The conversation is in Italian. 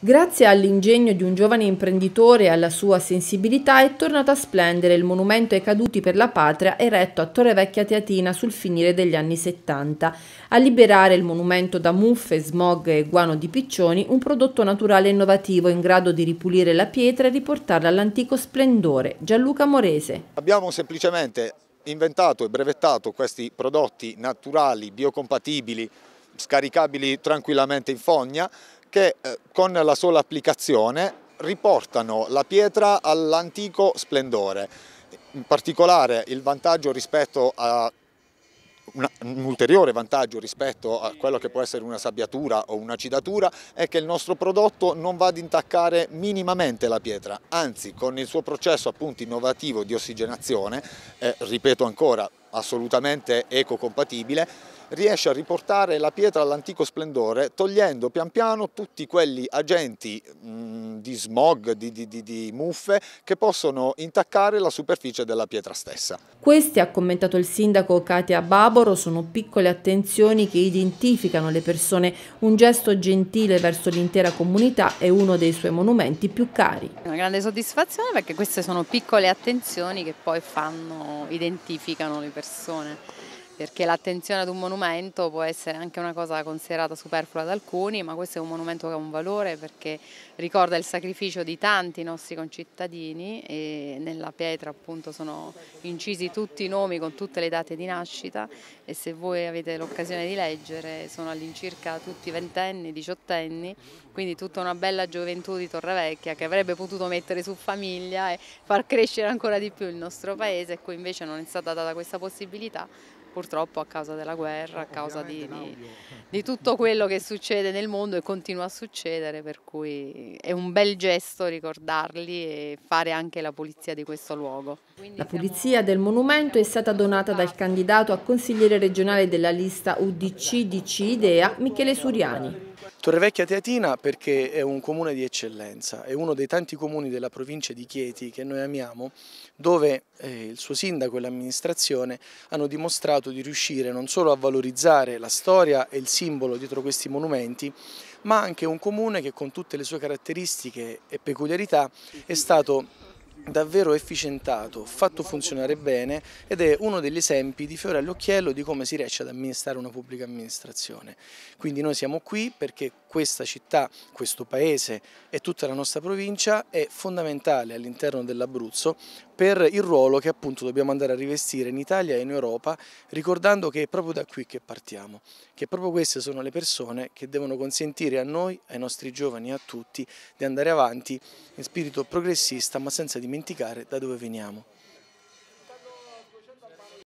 Grazie all'ingegno di un giovane imprenditore e alla sua sensibilità è tornato a splendere il monumento ai caduti per la patria eretto a Torre Vecchia Teatina sul finire degli anni 70. A liberare il monumento da muffe, smog e guano di piccioni, un prodotto naturale innovativo in grado di ripulire la pietra e riportarla all'antico splendore. Gianluca Morese. Abbiamo semplicemente inventato e brevettato questi prodotti naturali, biocompatibili, scaricabili tranquillamente in fogna, che eh, con la sola applicazione riportano la pietra all'antico splendore. In particolare il vantaggio rispetto a una, un ulteriore vantaggio rispetto a quello che può essere una sabbiatura o una cidatura è che il nostro prodotto non va ad intaccare minimamente la pietra, anzi con il suo processo appunto innovativo di ossigenazione, eh, ripeto ancora assolutamente ecocompatibile, riesce a riportare la pietra all'antico splendore togliendo pian piano tutti quegli agenti mh, mm, di smog, di, di, di, di muffe che possono intaccare la superficie della pietra stessa. Questi, ha commentato il sindaco Katia Baboro, sono piccole attenzioni che identificano le persone. Un gesto gentile verso l'intera comunità è uno dei suoi monumenti più cari. Una grande soddisfazione perché queste sono piccole attenzioni che poi fanno, identificano le persone perché l'attenzione ad un monumento può essere anche una cosa considerata superflua da alcuni, ma questo è un monumento che ha un valore perché ricorda il sacrificio di tanti nostri concittadini e nella pietra appunto sono incisi tutti i nomi con tutte le date di nascita e se voi avete l'occasione di leggere sono all'incirca tutti ventenni, diciottenni, quindi tutta una bella gioventù di Torrevecchia che avrebbe potuto mettere su famiglia e far crescere ancora di più il nostro paese e ecco, cui invece non è stata data questa possibilità purtroppo a causa della guerra, a oh, causa di, di, di, tutto quello che succede nel mondo e continua a succedere, per cui è un bel gesto ricordarli e fare anche la pulizia di questo luogo. la pulizia del monumento è stata donata dal candidato a consigliere regionale della lista UDC-DC IDEA Michele Suriani. Torrevecchia Teatina perché è un comune di eccellenza, è uno dei tanti comuni della provincia di Chieti che noi amiamo, dove eh, il suo sindaco e l'amministrazione hanno dimostrato di riuscire non solo a valorizzare la storia e il simbolo dietro questi monumenti, ma anche un comune che con tutte le sue caratteristiche e peculiarità è stato davvero efficientato, fatto funzionare bene ed è uno degli esempi di fiore all'occhiello di come si riesce ad amministrare una pubblica amministrazione. Quindi noi siamo qui perché questa città, questo paese e tutta la nostra provincia è fondamentale all'interno dell'Abruzzo per il ruolo che appunto dobbiamo andare a rivestire in Italia e in Europa, ricordando che è proprio da qui che partiamo, che proprio queste sono le persone che devono consentire a noi, ai nostri giovani e a tutti di andare avanti in spirito progressista ma senza dimenticare da dove veniamo.